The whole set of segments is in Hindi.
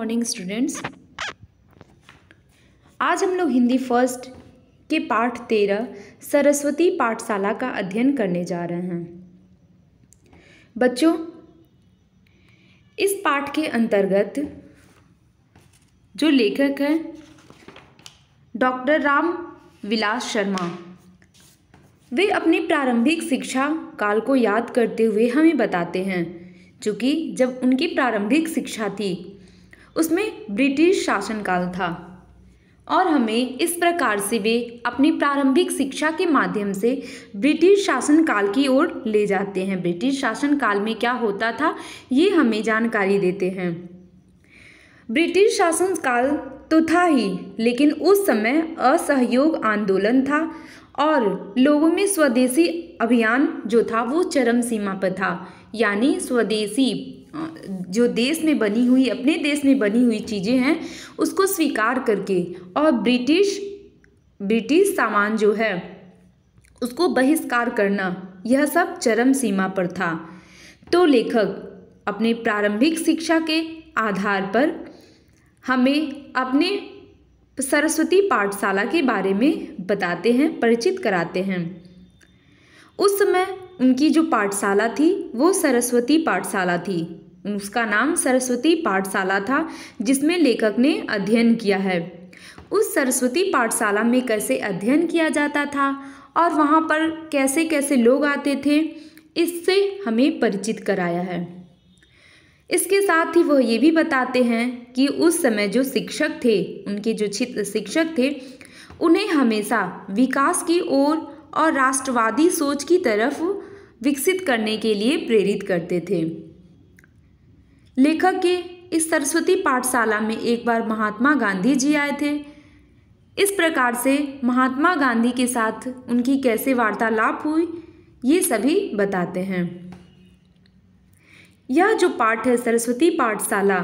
मॉर्निंग स्टूडेंट्स आज हम लोग हिंदी फर्स्ट के पाठ तेरह सरस्वती पाठशाला का अध्ययन करने जा रहे हैं बच्चों इस पाठ के अंतर्गत जो लेखक हैं डॉक्टर राम विलास शर्मा वे अपनी प्रारंभिक शिक्षा काल को याद करते हुए हमें बताते हैं क्योंकि जब उनकी प्रारंभिक शिक्षा थी उसमें ब्रिटिश शासनकाल था और हमें इस प्रकार से वे अपनी प्रारंभिक शिक्षा के माध्यम से ब्रिटिश शासनकाल की ओर ले जाते हैं ब्रिटिश शासनकाल में क्या होता था ये हमें जानकारी देते हैं ब्रिटिश शासनकाल तो था ही लेकिन उस समय असहयोग आंदोलन था और लोगों में स्वदेशी अभियान जो था वो चरम सीमा पर था यानी स्वदेशी जो देश में बनी हुई अपने देश में बनी हुई चीज़ें हैं उसको स्वीकार करके और ब्रिटिश ब्रिटिश सामान जो है उसको बहिष्कार करना यह सब चरम सीमा पर था तो लेखक अपने प्रारंभिक शिक्षा के आधार पर हमें अपने सरस्वती पाठशाला के बारे में बताते हैं परिचित कराते हैं उस समय उनकी जो पाठशाला थी वो सरस्वती पाठशाला थी उसका नाम सरस्वती पाठशाला था जिसमें लेखक ने अध्ययन किया है उस सरस्वती पाठशाला में कैसे अध्ययन किया जाता था और वहाँ पर कैसे कैसे लोग आते थे इससे हमें परिचित कराया है इसके साथ ही वह ये भी बताते हैं कि उस समय जो शिक्षक थे उनके जो शिक्षक थे उन्हें हमेशा विकास की ओर और, और राष्ट्रवादी सोच की तरफ विकसित करने के लिए प्रेरित करते थे लेखक के इस सरस्वती पाठशाला में एक बार महात्मा गांधी जी आए थे इस प्रकार से महात्मा गांधी के साथ उनकी कैसे वार्तालाप हुई ये सभी बताते हैं यह जो पाठ है सरस्वती पाठशाला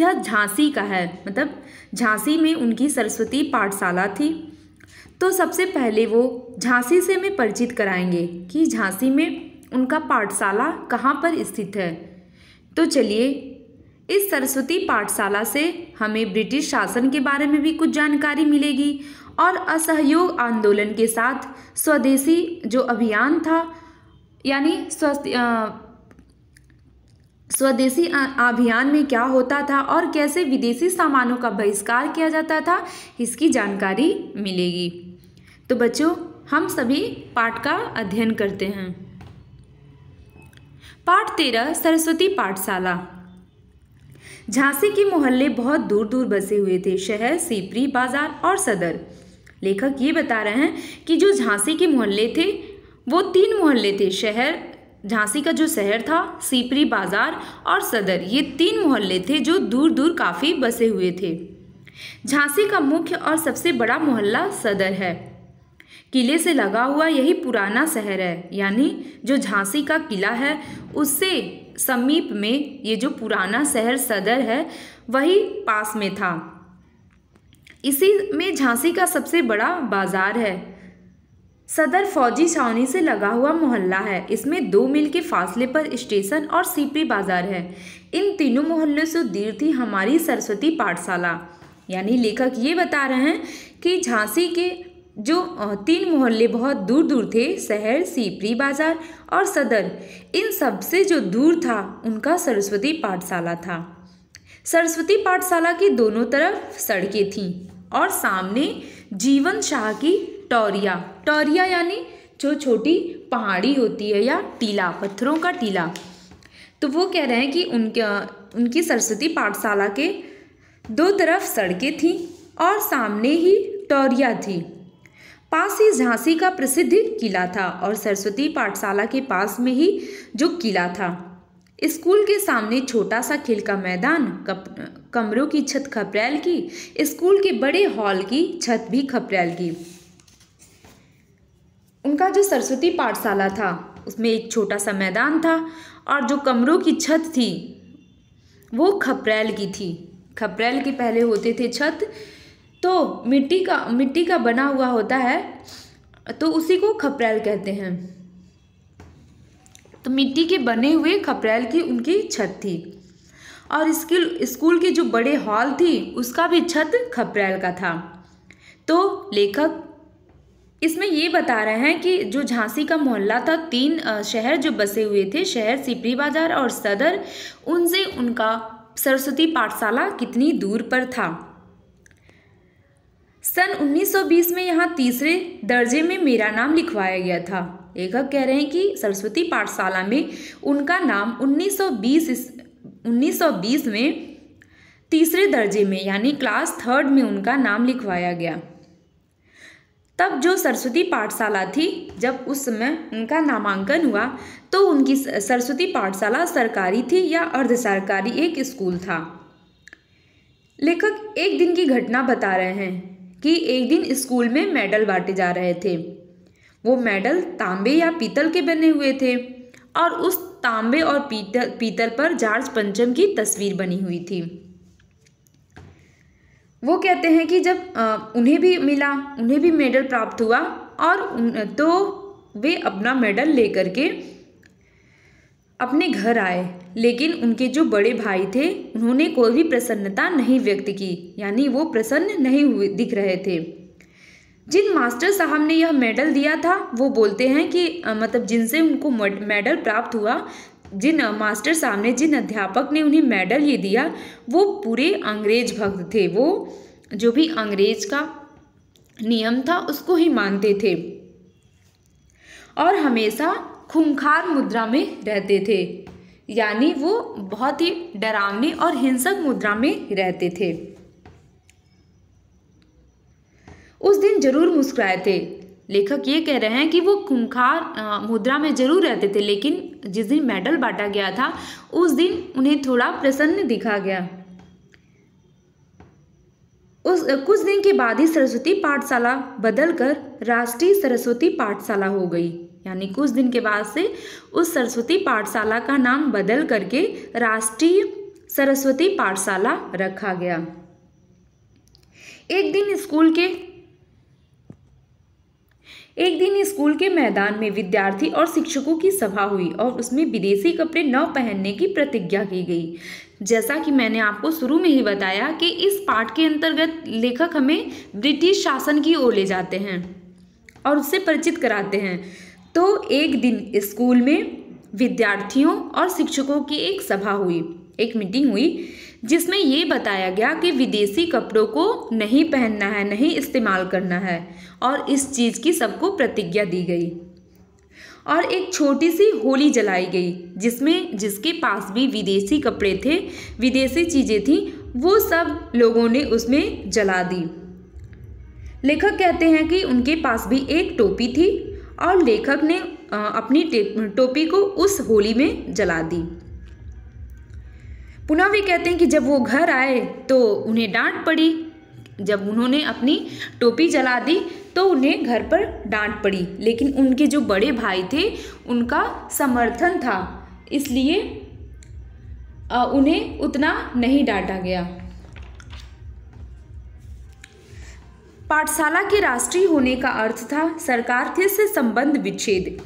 यह झांसी का है मतलब झांसी में उनकी सरस्वती पाठशाला थी तो सबसे पहले वो झांसी से हमें परिचित कराएंगे कि झांसी में उनका पाठशाला कहाँ पर स्थित है तो चलिए इस सरस्वती पाठशाला से हमें ब्रिटिश शासन के बारे में भी कुछ जानकारी मिलेगी और असहयोग आंदोलन के साथ स्वदेशी जो अभियान था यानी स्वदेशी अभियान में क्या होता था और कैसे विदेशी सामानों का बहिष्कार किया जाता था इसकी जानकारी मिलेगी तो बच्चों हम सभी पाठ का अध्ययन करते हैं पाठ तेरह सरस्वती पाठशाला झांसी के मोहल्ले बहुत दूर दूर बसे हुए थे शहर सीपरी बाजार और सदर लेखक ये बता रहे हैं कि जो झांसी के मोहल्ले थे वो तीन मोहल्ले थे शहर झांसी का जो शहर था सीपरी बाजार और सदर ये तीन मोहल्ले थे जो दूर दूर काफ़ी बसे हुए थे झांसी का मुख्य और सबसे बड़ा मोहल्ला सदर है किले से लगा हुआ यही पुराना शहर है यानी जो झांसी का किला है उससे समीप में ये जो पुराना शहर सदर है वही पास में था इसी में झांसी का सबसे बड़ा बाजार है सदर फौजी छावनी से लगा हुआ मोहल्ला है इसमें दो मील के फासले पर स्टेशन और सीपी बाजार है इन तीनों मोहल्लों से दीर थी हमारी सरस्वती पाठशाला यानी लेखक ये बता रहे हैं कि झांसी के जो तीन मोहल्ले बहुत दूर दूर थे शहर सीपरी बाजार और सदर इन सब से जो दूर था उनका सरस्वती पाठशाला था सरस्वती पाठशाला की दोनों तरफ सड़कें थीं और सामने जीवन शाह की टोरिया टोरिया यानी जो छोटी पहाड़ी होती है या टीला पत्थरों का टीला तो वो कह रहे हैं कि उनके उनकी सरस्वती पाठशाला के दो तरफ सड़कें थीं और सामने ही टोरिया थी पास ही झांसी का प्रसिद्ध किला था और सरस्वती पाठशाला के पास में ही जो किला था स्कूल के सामने छोटा सा खेल का मैदान कप, कमरों की छत खपरेल की स्कूल के बड़े हॉल की छत भी खपरेल की उनका जो सरस्वती पाठशाला था उसमें एक छोटा सा मैदान था और जो कमरों की छत थी वो खपरेल की थी खपरेल के पहले होते थे छत तो मिट्टी का मिट्टी का बना हुआ होता है तो उसी को खपरेल कहते हैं तो मिट्टी के बने हुए खपरेल की उनकी छत थी और इसके स्कूल की जो बड़े हॉल थी उसका भी छत खपरेल का था तो लेखक इसमें ये बता रहे हैं कि जो झांसी का मोहल्ला था तीन शहर जो बसे हुए थे शहर सिपरी बाजार और सदर उनसे उनका सरस्वती पाठशाला कितनी दूर पर था सन 1920 में यहाँ तीसरे दर्जे में मेरा नाम लिखवाया गया था लेखक कह रहे हैं कि सरस्वती पाठशाला में उनका नाम 1920 1920 में तीसरे दर्जे में यानी क्लास थर्ड में उनका नाम लिखवाया गया तब जो सरस्वती पाठशाला थी जब उस समय उनका नामांकन हुआ तो उनकी सरस्वती पाठशाला सरकारी थी या अर्ध सरकारी एक स्कूल था लेखक एक दिन की घटना बता रहे हैं कि एक दिन स्कूल में मेडल बांटे जा रहे थे वो मेडल तांबे या पीतल के बने हुए थे और उस तांबे और पीतल पीतल पर जॉर्ज पंचम की तस्वीर बनी हुई थी वो कहते हैं कि जब उन्हें भी मिला उन्हें भी मेडल प्राप्त हुआ और तो वे अपना मेडल लेकर के अपने घर आए लेकिन उनके जो बड़े भाई थे उन्होंने कोई भी प्रसन्नता नहीं व्यक्त की यानी वो प्रसन्न नहीं हुए दिख रहे थे जिन मास्टर साहब ने यह मेडल दिया था वो बोलते हैं कि मतलब जिनसे उनको मेडल प्राप्त हुआ जिन मास्टर साहब ने जिन अध्यापक ने उन्हें मेडल ये दिया वो पूरे अंग्रेज भक्त थे वो जो भी अंग्रेज का नियम था उसको ही मानते थे और हमेशा खूंखार मुद्रा में रहते थे यानी वो बहुत ही डरावनी और हिंसक मुद्रा में रहते थे उस दिन जरूर मुस्कुराए थे लेखक ये कह रहे हैं कि वो खूंखार मुद्रा में जरूर रहते थे लेकिन जिस दिन मेडल बांटा गया था उस दिन उन्हें थोड़ा प्रसन्न दिखा गया उस कुछ दिन के बाद ही सरस्वती पाठशाला बदलकर राष्ट्रीय सरस्वती पाठशाला हो गई यानी कुछ दिन के बाद से उस सरस्वती पाठशाला का नाम बदल करके राष्ट्रीय सरस्वती पाठशाला रखा गया एक दिन स्कूल के एक दिन स्कूल के मैदान में विद्यार्थी और शिक्षकों की सभा हुई और उसमें विदेशी कपड़े न पहनने की प्रतिज्ञा की गई जैसा कि मैंने आपको शुरू में ही बताया कि इस पाठ के अंतर्गत लेखक हमें ब्रिटिश शासन की ओर ले जाते हैं और उससे परिचित कराते हैं तो एक दिन स्कूल में विद्यार्थियों और शिक्षकों की एक सभा हुई एक मीटिंग हुई जिसमें ये बताया गया कि विदेशी कपड़ों को नहीं पहनना है नहीं इस्तेमाल करना है और इस चीज़ की सबको प्रतिज्ञा दी गई और एक छोटी सी होली जलाई गई जिसमें जिसके पास भी विदेशी कपड़े थे विदेशी चीज़ें थीं वो सब लोगों ने उसमें जला दी लेखक कहते हैं कि उनके पास भी एक टोपी थी और लेखक ने अपनी टोपी को उस होली में जला दी पुनः वे कहते हैं कि जब वो घर आए तो उन्हें डांट पड़ी जब उन्होंने अपनी टोपी जला दी तो उन्हें घर पर डांट पड़ी लेकिन उनके जो बड़े भाई थे उनका समर्थन था इसलिए उन्हें उतना नहीं डांटा गया पाठशाला के राष्ट्रीय होने का अर्थ था सरकार के से संबंध विच्छेद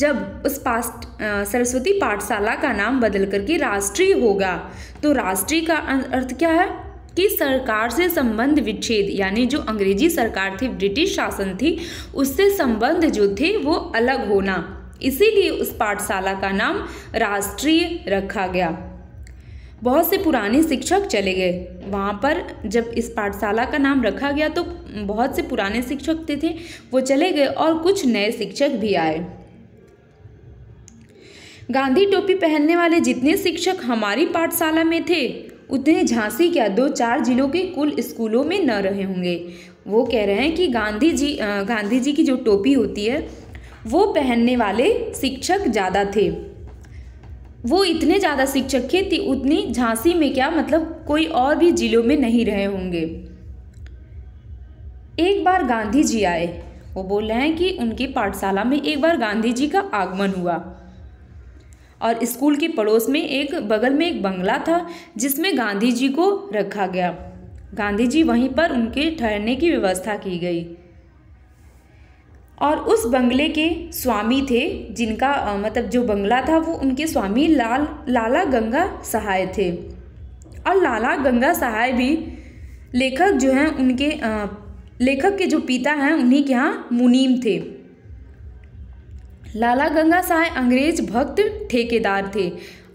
जब उस पास्ट सरस्वती पाठशाला का नाम बदल करके राष्ट्रीय होगा तो राष्ट्रीय का अर्थ क्या है कि सरकार से संबंध विच्छेद यानी जो अंग्रेजी सरकार थी ब्रिटिश शासन थी उससे संबंध जो थे वो अलग होना इसीलिए उस पाठशाला का नाम राष्ट्रीय रखा गया बहुत से पुराने शिक्षक चले गए वहाँ पर जब इस पाठशाला का नाम रखा गया तो बहुत से पुराने शिक्षक थे थे वो चले गए और कुछ नए शिक्षक भी आए गांधी टोपी पहनने वाले जितने शिक्षक हमारी पाठशाला में थे उतने झांसी क्या दो चार जिलों के कुल स्कूलों में न रहे होंगे वो कह रहे हैं कि गांधी जी गांधी जी की जो टोपी होती है वो पहनने वाले शिक्षक ज़्यादा थे वो इतने ज़्यादा शिक्षक थे कि उतनी झांसी में क्या मतलब कोई और भी जिलों में नहीं रहे होंगे एक बार गांधी जी आए वो बोल रहे हैं कि उनकी पाठशाला में एक बार गांधी जी का आगमन हुआ और स्कूल के पड़ोस में एक बगल में एक बंगला था जिसमें गांधी जी को रखा गया गांधी जी वहीं पर उनके ठहरने की व्यवस्था की गई और उस बंगले के स्वामी थे जिनका मतलब जो बंगला था वो उनके स्वामी लाल लाला गंगा सहाय थे और लाला गंगा सहाय भी लेखक जो हैं उनके आ, लेखक के जो पिता हैं उन्हीं के यहाँ मुनीम थे लाला गंगा सहाय अंग्रेज भक्त ठेकेदार थे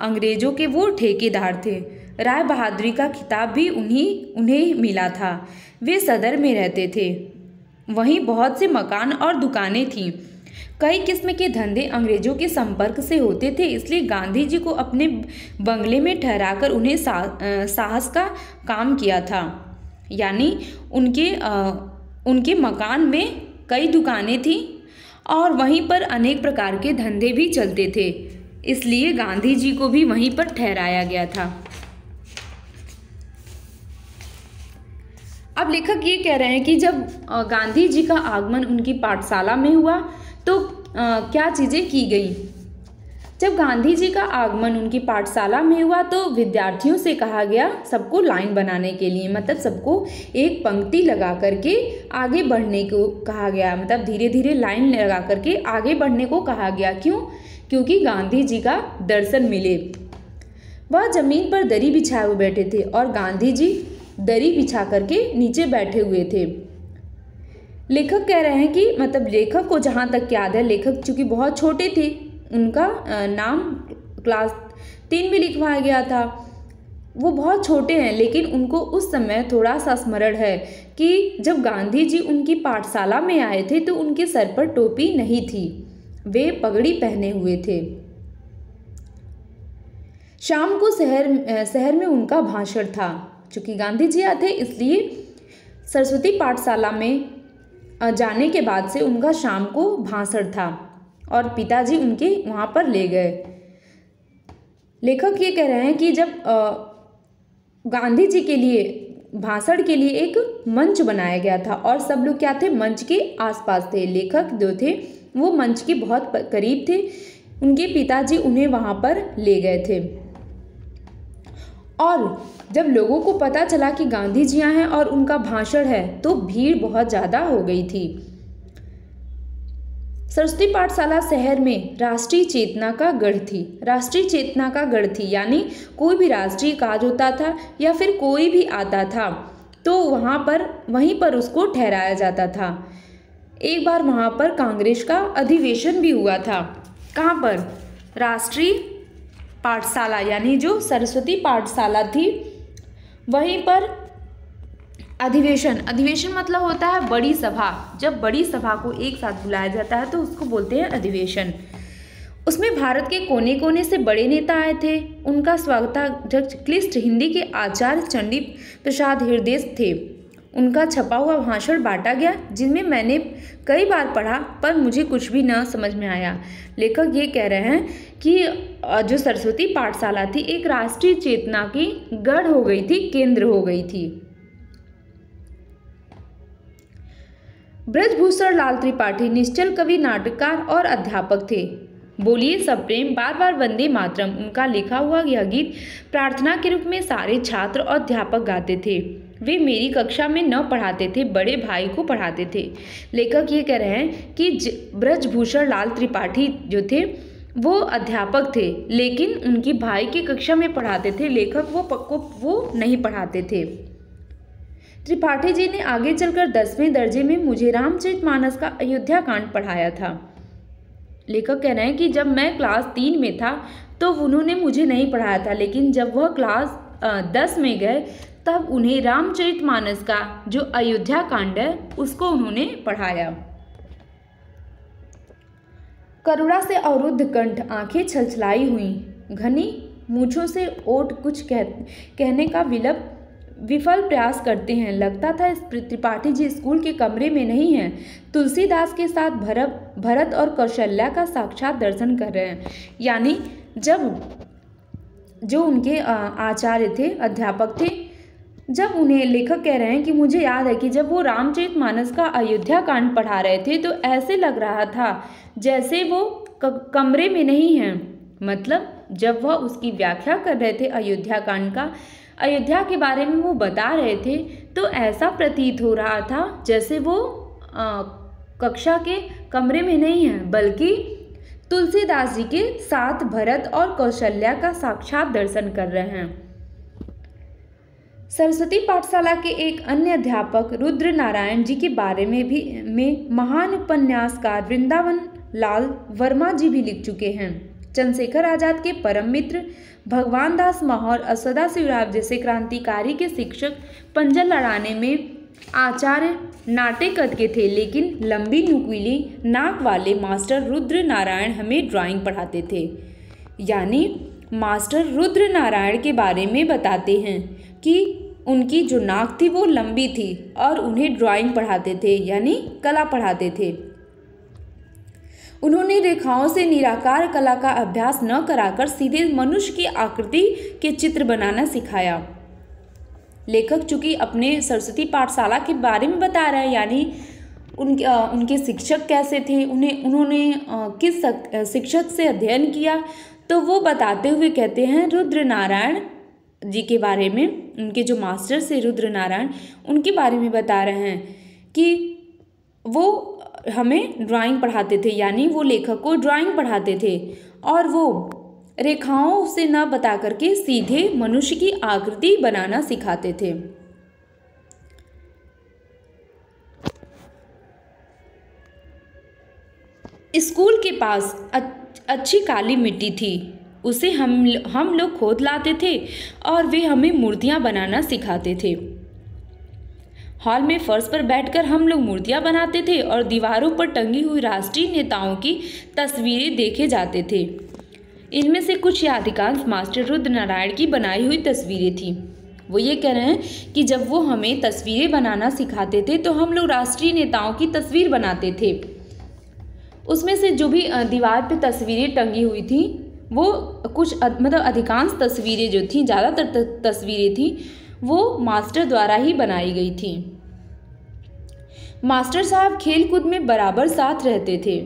अंग्रेजों के वो ठेकेदार थे राय बहादुरी का खिताब भी उन्हीं उन्हें मिला था वे सदर में रहते थे वहीं बहुत से मकान और दुकानें थीं कई किस्म के धंधे अंग्रेजों के संपर्क से होते थे इसलिए गांधी जी को अपने बंगले में ठहराकर उन्हें सा, साहस का काम किया था यानी उनके आ, उनके मकान में कई दुकानें थीं और वहीं पर अनेक प्रकार के धंधे भी चलते थे इसलिए गांधी जी को भी वहीं पर ठहराया गया था अब लेखक ये कह रहे हैं कि जब गांधी जी का आगमन उनकी पाठशाला में हुआ तो क्या चीज़ें की गई जब गांधी जी का आगमन उनकी पाठशाला में हुआ तो विद्यार्थियों से कहा गया सबको लाइन बनाने के लिए मतलब सबको एक पंक्ति लगा करके आगे बढ़ने को कहा गया मतलब धीरे धीरे लाइन लगा करके आगे बढ़ने को कहा गया क्यों क्योंकि गांधी जी का दर्शन मिले वह जमीन पर दरी बिछाए हुए बैठे थे और गांधी जी दरी बिछा करके नीचे बैठे हुए थे लेखक कह रहे हैं कि मतलब लेखक को जहाँ तक याद है लेखक चूँकि बहुत छोटे थे उनका नाम क्लास तीन में लिखवाया गया था वो बहुत छोटे हैं लेकिन उनको उस समय थोड़ा सा स्मरण है कि जब गांधी जी उनकी पाठशाला में आए थे तो उनके सर पर टोपी नहीं थी वे पगड़ी पहने हुए थे शाम को शहर शहर में उनका भाषण था चूँकि गांधी जी आते इसलिए सरस्वती पाठशाला में जाने के बाद से उनका शाम को भाषण था और पिताजी उनके वहाँ पर ले गए लेखक ये कह रहे हैं कि जब गांधी जी के लिए भाषण के लिए एक मंच बनाया गया था और सब लोग क्या थे मंच के आसपास थे लेखक जो थे वो मंच के बहुत करीब थे उनके पिताजी उन्हें वहाँ पर ले गए थे और जब लोगों को पता चला कि गांधी जी आए हैं और उनका भाषण है तो भीड़ बहुत ज़्यादा हो गई थी सरस्वती पाठशाला शहर में राष्ट्रीय चेतना का गढ़ थी राष्ट्रीय चेतना का गढ़ थी यानी कोई भी राष्ट्रीय काज होता था या फिर कोई भी आता था तो वहाँ पर वहीं पर उसको ठहराया जाता था एक बार वहाँ पर कांग्रेस का अधिवेशन भी हुआ था कहाँ पर राष्ट्रीय पाठशाला यानी जो सरस्वती पाठशाला थी वहीं पर अधिवेशन अधिवेशन मतलब होता है बड़ी सभा जब बड़ी सभा को एक साथ बुलाया जाता है तो उसको बोलते हैं अधिवेशन उसमें भारत के कोने कोने से बड़े नेता आए थे उनका स्वागताध्यक्ष क्लिष्ट हिंदी के आचार्य चंडी प्रसाद हृदय थे उनका छपा हुआ भाषण बांटा गया जिनमें मैंने कई बार पढ़ा पर मुझे कुछ भी न समझ में आया लेखक ये कह रहे हैं कि जो सरस्वती पाठशाला थी एक राष्ट्रीय चेतना की गढ़ हो गई थी केंद्र हो गई थी ब्रजभूषण लाल त्रिपाठी निश्चल कवि नाटककार और अध्यापक थे बोलिए सब प्रेम बार बार वंदे मातरम उनका लिखा हुआ यह गीत प्रार्थना के रूप में सारे छात्र और अध्यापक गाते थे वे मेरी कक्षा में न पढ़ाते थे बड़े भाई को पढ़ाते थे लेखक ये कह रहे हैं कि ब्रजभूषण लाल त्रिपाठी जो थे वो अध्यापक थे लेकिन उनकी भाई की कक्षा में पढ़ाते थे लेखक वो पक्को वो नहीं पढ़ाते थे त्रिपाठी जी ने आगे चलकर दसवें दर्जे में मुझे रामचरित मानस का अयोध्या कांड पढ़ाया था लेखक कह रहे हैं कि जब मैं क्लास तीन में था तो उन्होंने मुझे नहीं पढ़ाया था लेकिन जब वह क्लास दस में गए तब उन्हें रामचरितमानस का जो अयोध्या कांड है उसको उन्होंने पढ़ाया करुणा से अवरुद्ध कंठ आंखें छलछलाई हुई घनी मूछों से ओट कुछ कह कहने का विलप विफल प्रयास करते हैं लगता था इस त्रिपाठी जी स्कूल के कमरे में नहीं हैं तुलसीदास के साथ भरत भरत और कौशल्या का साक्षात दर्शन कर रहे हैं यानी जब जो उनके आचार्य थे अध्यापक थे जब उन्हें लेखक कह रहे हैं कि मुझे याद है कि जब वो रामचरित मानस का अयोध्या कांड पढ़ा रहे थे तो ऐसे लग रहा था जैसे वो कमरे में नहीं हैं मतलब जब वह उसकी व्याख्या कर रहे थे अयोध्या कांड का अयोध्या के बारे में वो बता रहे थे तो ऐसा प्रतीत हो रहा था जैसे वो आ, कक्षा के कमरे में नहीं हैं बल्कि तुलसीदास जी के साथ भरत और कौशल्या का साक्षात दर्शन कर रहे हैं सरस्वती पाठशाला के एक अन्य अध्यापक रुद्र नारायण जी के बारे में भी में महान उपन्यासकार वृंदावन लाल वर्मा जी भी लिख चुके हैं चंद्रशेखर आजाद के परम मित्र भगवान दास माहौर और सदा शिवराव जैसे क्रांतिकारी के शिक्षक पंजा लड़ाने में आचार्य नाट्य कद के थे लेकिन लंबी नुकीली नाक वाले मास्टर रुद्र नारायण हमें ड्राइंग पढ़ाते थे यानी मास्टर रुद्र नारायण के बारे में बताते हैं कि उनकी जो नाक थी वो लंबी थी और उन्हें ड्राइंग पढ़ाते थे यानी कला पढ़ाते थे उन्होंने रेखाओं से निराकार कला का अभ्यास न कराकर सीधे मनुष्य की आकृति के चित्र बनाना सिखाया लेखक चूंकि अपने सरस्वती पाठशाला के बारे में बता रहे हैं यानी उनके उनके शिक्षक कैसे थे उन्हें उन्होंने किस शिक्षक से अध्ययन किया तो वो बताते हुए कहते हैं रुद्र नारायण जी के बारे में उनके जो मास्टर्स से रुद्र नारायण उनके बारे में बता रहे हैं कि वो हमें ड्राइंग पढ़ाते थे यानी वो लेखक को ड्राइंग पढ़ाते थे और वो रेखाओं से न बता करके सीधे मनुष्य की आकृति बनाना सिखाते थे स्कूल के पास अच्छी काली मिट्टी थी उसे हम हम लोग खोद लाते थे और वे हमें मूर्तियाँ बनाना सिखाते थे हॉल में फर्श पर बैठकर हम लोग मूर्तियाँ बनाते थे और दीवारों पर टंगी हुई राष्ट्रीय नेताओं की तस्वीरें देखे जाते थे इनमें से कुछ या अधिकांश मास्टर रुद्र नारायण की बनाई हुई तस्वीरें थीं वो ये कह रहे हैं कि जब वो हमें तस्वीरें बनाना सिखाते थे तो हम लोग राष्ट्रीय नेताओं की तस्वीर बनाते थे उसमें से जो भी दीवार पे तस्वीरें टंगी हुई थी वो कुछ मतलब अधिकांश तस्वीरें जो थी ज़्यादातर तस्वीरें थी वो मास्टर द्वारा ही बनाई गई थी मास्टर साहब खेल कूद में बराबर साथ रहते थे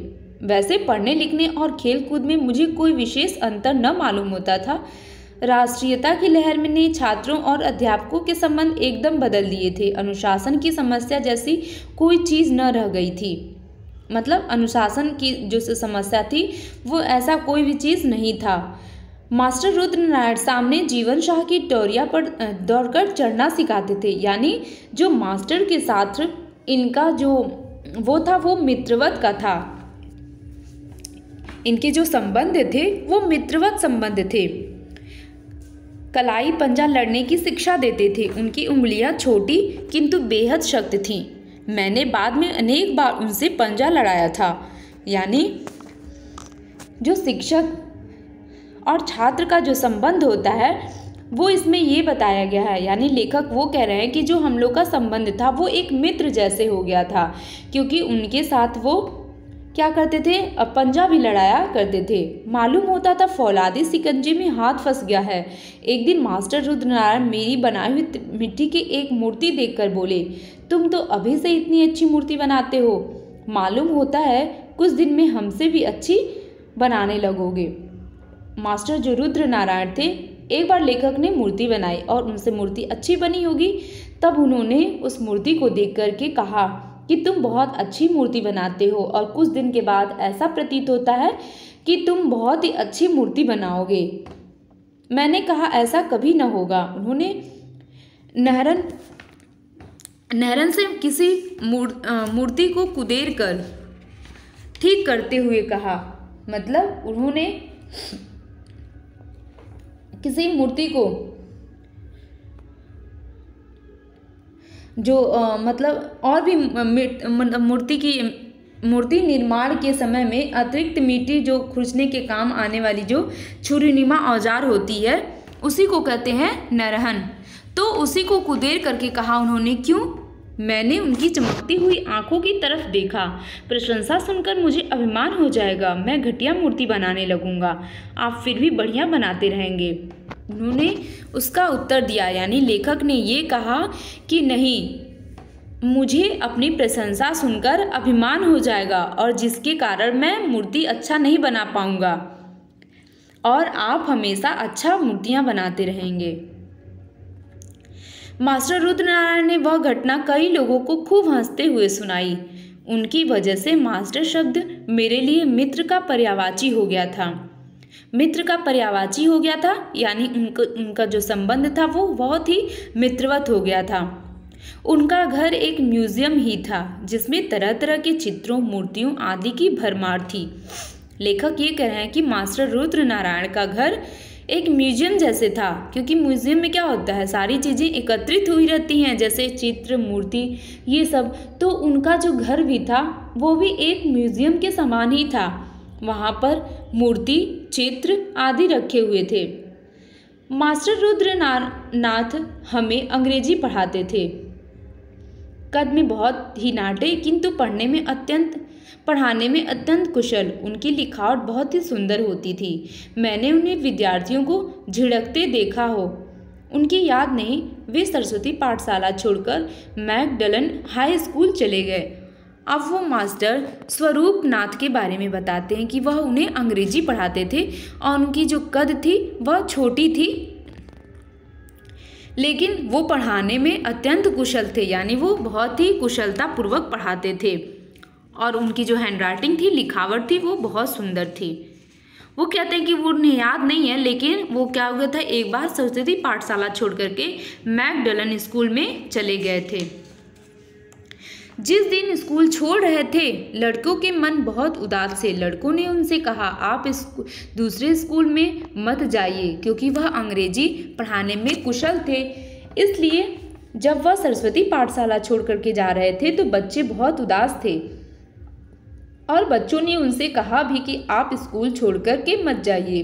वैसे पढ़ने लिखने और खेल कूद में मुझे कोई विशेष अंतर न मालूम होता था राष्ट्रीयता की लहर ने छात्रों और अध्यापकों के संबंध एकदम बदल दिए थे अनुशासन की समस्या जैसी कोई चीज़ न रह गई थी मतलब अनुशासन की जो समस्या थी वो ऐसा कोई भी चीज़ नहीं था मास्टर रुद्र नारायण सामने जीवन शाह की टोरिया पर दौड़कर चढ़ना सिखाते थे यानी जो मास्टर के साथ इनका जो वो था वो मित्रवत का था इनके जो संबंध थे वो मित्रवत संबंध थे कलाई पंजा लड़ने की शिक्षा देते थे उनकी उंगलियां छोटी किंतु बेहद शक्त थीं मैंने बाद में अनेक बार उनसे पंजा लड़ाया था यानी जो शिक्षक और छात्र का जो संबंध होता है वो इसमें ये बताया गया है यानी लेखक वो कह रहे हैं कि जो हम लोग का संबंध था वो एक मित्र जैसे हो गया था क्योंकि उनके साथ वो क्या करते थे अब पंजा भी लड़ाया करते थे मालूम होता था फौलादी सिकंजे में हाथ फंस गया है एक दिन मास्टर रुद्रनारायण मेरी बनाई हुई मिट्टी की एक मूर्ति देखकर बोले तुम तो अभी से इतनी अच्छी मूर्ति बनाते हो मालूम होता है कुछ दिन में हमसे भी अच्छी बनाने लगोगे मास्टर जो रुद्र नारायण थे एक बार लेखक ने मूर्ति बनाई और उनसे मूर्ति अच्छी बनी होगी तब उन्होंने उस मूर्ति को देख करके कहा कि तुम बहुत अच्छी मूर्ति बनाते हो और कुछ दिन के बाद ऐसा प्रतीत होता है कि तुम बहुत ही अच्छी मूर्ति बनाओगे मैंने कहा ऐसा कभी ना होगा उन्होंने नहरन नहरन से किसी मूर्ति को कुदेर कर ठीक करते हुए कहा मतलब उन्होंने किसी मूर्ति को जो आ, मतलब और भी मतलब मूर्ति की मूर्ति निर्माण के समय में अतिरिक्त मिट्टी जो खुरचने के काम आने वाली जो छुरीनिमा औजार होती है उसी को कहते हैं नरहन तो उसी को कुदेर करके कहा उन्होंने क्यों मैंने उनकी चमकती हुई आंखों की तरफ देखा प्रशंसा सुनकर मुझे अभिमान हो जाएगा मैं घटिया मूर्ति बनाने लगूंगा आप फिर भी बढ़िया बनाते रहेंगे उन्होंने उसका उत्तर दिया यानी लेखक ने ये कहा कि नहीं मुझे अपनी प्रशंसा सुनकर अभिमान हो जाएगा और जिसके कारण मैं मूर्ति अच्छा नहीं बना पाऊँगा और आप हमेशा अच्छा मूर्तियाँ बनाते रहेंगे मास्टर रुद्रनारायण ने वह घटना कई लोगों को खूब हंसते हुए सुनाई उनकी वजह से मास्टर शब्द मेरे लिए मित्र का पर्यावाची हो गया था मित्र का पर्यावाची हो गया था यानी उनका उनका जो संबंध था वो बहुत ही मित्रवत हो गया था उनका घर एक म्यूजियम ही था जिसमें तरह तरह के चित्रों मूर्तियों आदि की भरमार थी लेखक ये कह रहे हैं कि मास्टर रुद्र नारायण का घर एक म्यूजियम जैसे था क्योंकि म्यूजियम में क्या होता है सारी चीज़ें एकत्रित हुई रहती हैं जैसे चित्र मूर्ति ये सब तो उनका जो घर भी था वो भी एक म्यूजियम के समान ही था वहाँ पर मूर्ति चित्र आदि रखे हुए थे मास्टर रुद्रनाथ नाथ हमें अंग्रेजी पढ़ाते थे कद में बहुत ही नाटे किंतु पढ़ने में अत्यंत पढ़ाने में अत्यंत कुशल उनकी लिखावट बहुत ही सुंदर होती थी मैंने उन्हें विद्यार्थियों को झिड़कते देखा हो उनकी याद नहीं वे सरस्वती पाठशाला छोड़कर मैकडलन हाई स्कूल चले गए अब वो मास्टर स्वरूप नाथ के बारे में बताते हैं कि वह उन्हें अंग्रेजी पढ़ाते थे और उनकी जो कद थी वह छोटी थी लेकिन वो पढ़ाने में अत्यंत कुशल थे यानी वो बहुत ही कुशलतापूर्वक पढ़ाते थे और उनकी जो हैंड राइटिंग थी लिखावट थी वो बहुत सुंदर थी वो कहते हैं कि वो उन्हें याद नहीं है लेकिन वो क्या हुआ था एक बार सरस्वती पाठशाला छोड़ करके मैकडलन स्कूल में चले गए थे जिस दिन स्कूल छोड़ रहे थे लड़कों के मन बहुत उदास थे लड़कों ने उनसे कहा आप इस दूसरे स्कूल में मत जाइए क्योंकि वह अंग्रेजी पढ़ाने में कुशल थे इसलिए जब वह सरस्वती पाठशाला छोड़ करके जा रहे थे तो बच्चे बहुत उदास थे और बच्चों ने उनसे कहा भी कि आप स्कूल छोड़ कर के मत जाइए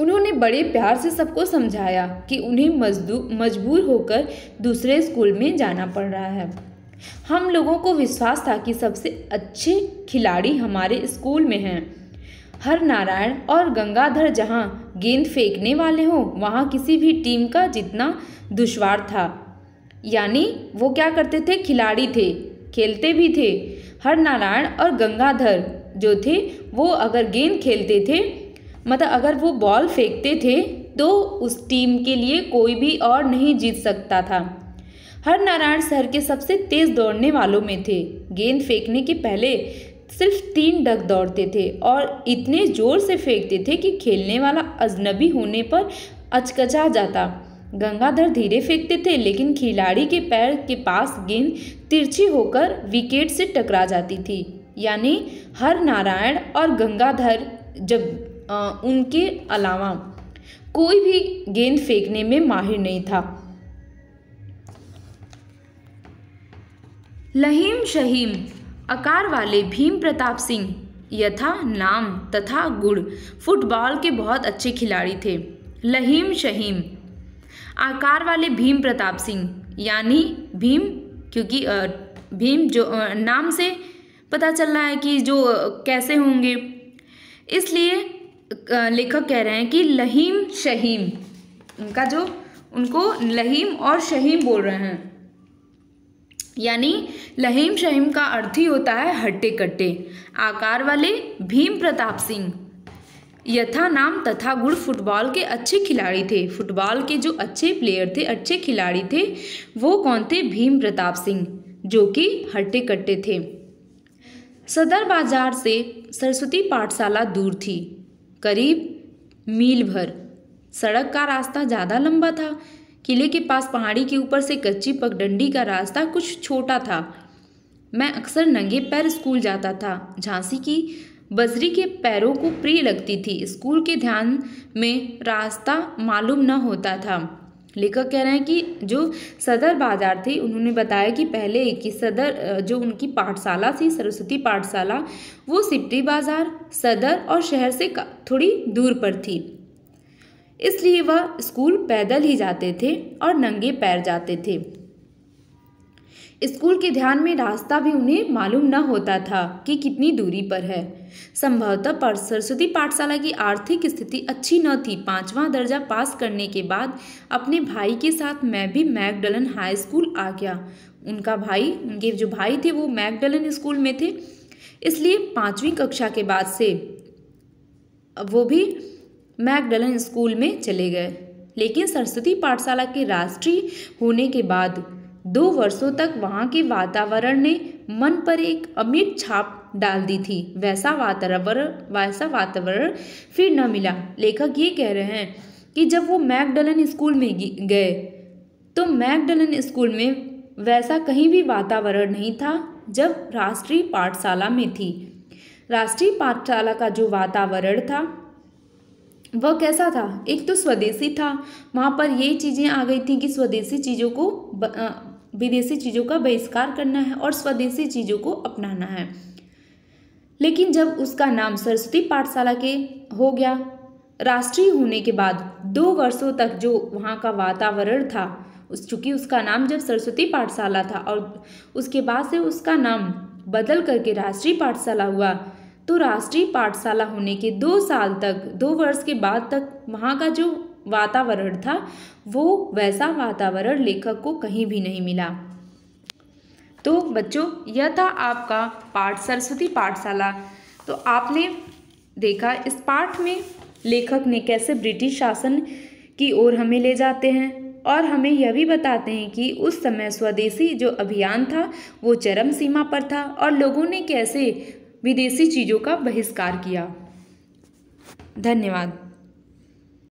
उन्होंने बड़े प्यार से सबको समझाया कि उन्हें मजदूर मजबूर होकर दूसरे स्कूल में जाना पड़ रहा है हम लोगों को विश्वास था कि सबसे अच्छे खिलाड़ी हमारे स्कूल में हैं हर नारायण और गंगाधर जहाँ गेंद फेंकने वाले हों वहाँ किसी भी टीम का जितना दुश्वार था यानी वो क्या करते थे खिलाड़ी थे खेलते भी थे हर नारायण और गंगाधर जो थे वो अगर गेंद खेलते थे मतलब अगर वो बॉल फेंकते थे तो उस टीम के लिए कोई भी और नहीं जीत सकता था हर नारायण शहर के सबसे तेज दौड़ने वालों में थे गेंद फेंकने के पहले सिर्फ तीन डग दौड़ते थे और इतने ज़ोर से फेंकते थे कि खेलने वाला अजनबी होने पर अचकचा जाता गंगाधर धीरे फेंकते थे लेकिन खिलाड़ी के पैर के पास गेंद तिरछी होकर विकेट से टकरा जाती थी यानी हर नारायण और गंगाधर जब उनके अलावा कोई भी गेंद फेंकने में माहिर नहीं था लहीम शहीम आकार वाले भीम प्रताप सिंह यथा नाम तथा गुण फुटबॉल के बहुत अच्छे खिलाड़ी थे लहीम शहीम आकार वाले भीम प्रताप सिंह यानी भीम क्योंकि भीम जो नाम से पता चल रहा है कि जो कैसे होंगे इसलिए लेखक कह रहे हैं कि लहीम शहीम उनका जो उनको लहीम और शहीम बोल रहे हैं यानी लहीम शहीम का अर्थ ही होता है हट्टे कट्टे आकार वाले भीम प्रताप सिंह यथा नाम तथा गुण फुटबॉल के अच्छे खिलाड़ी थे फुटबॉल के जो अच्छे प्लेयर थे अच्छे खिलाड़ी थे वो कौन थे भीम प्रताप सिंह जो कि हट्टे कट्टे थे सदर बाजार से सरस्वती पाठशाला दूर थी करीब मील भर सड़क का रास्ता ज़्यादा लंबा था किले के पास पहाड़ी के ऊपर से कच्ची पगडंडी का रास्ता कुछ छोटा था मैं अक्सर नंगे पैर स्कूल जाता था झांसी की बजरी के पैरों को प्रिय लगती थी स्कूल के ध्यान में रास्ता मालूम न होता था लेखक कह रहे हैं कि जो सदर बाजार थे उन्होंने बताया कि पहले की सदर जो उनकी पाठशाला थी सरस्वती पाठशाला वो सिप्टी बाजार सदर और शहर से थोड़ी दूर पर थी इसलिए वह स्कूल पैदल ही जाते थे और नंगे पैर जाते थे स्कूल के ध्यान में रास्ता भी उन्हें मालूम न होता था कि कितनी दूरी पर है संभवतः पर सरस्वती पाठशाला की आर्थिक स्थिति अच्छी न थी पाँचवा दर्जा पास करने के बाद अपने भाई के साथ मैं भी मैकडलन हाई स्कूल आ गया उनका भाई उनके जो भाई थे वो मैकडलन स्कूल में थे इसलिए पाँचवीं कक्षा के बाद से वो भी मैकडलन स्कूल में चले गए लेकिन सरस्वती पाठशाला के राष्ट्रीय होने के बाद दो वर्षों तक वहाँ के वातावरण ने मन पर एक अमिट छाप डाल दी थी वैसा वातावरण वैसा वातावरण फिर न मिला लेखक ये कह रहे हैं कि जब वो मैकडलन स्कूल में गए तो मैकडलन स्कूल में वैसा कहीं भी वातावरण नहीं था जब राष्ट्रीय पाठशाला में थी राष्ट्रीय पाठशाला का जो वातावरण था वह कैसा था एक तो स्वदेशी था वहाँ पर ये चीज़ें आ गई थी कि स्वदेशी चीज़ों को विदेशी चीज़ों का बहिष्कार करना है और स्वदेशी चीज़ों को अपनाना है लेकिन जब उसका नाम सरस्वती पाठशाला के हो गया राष्ट्रीय होने के बाद दो वर्षों तक जो वहाँ का वातावरण था उस चूँकि उसका नाम जब सरस्वती पाठशाला था और उसके बाद से उसका नाम बदल करके राष्ट्रीय पाठशाला हुआ तो राष्ट्रीय पाठशाला होने के दो साल तक दो वर्ष के बाद तक वहाँ का जो वातावरण था वो वैसा वातावरण लेखक को कहीं भी नहीं मिला तो बच्चों यह था आपका पाठ सरस्वती पाठशाला तो आपने देखा इस पाठ में लेखक ने कैसे ब्रिटिश शासन की ओर हमें ले जाते हैं और हमें यह भी बताते हैं कि उस समय स्वदेशी जो अभियान था वो चरम सीमा पर था और लोगों ने कैसे विदेशी चीज़ों का बहिष्कार किया धन्यवाद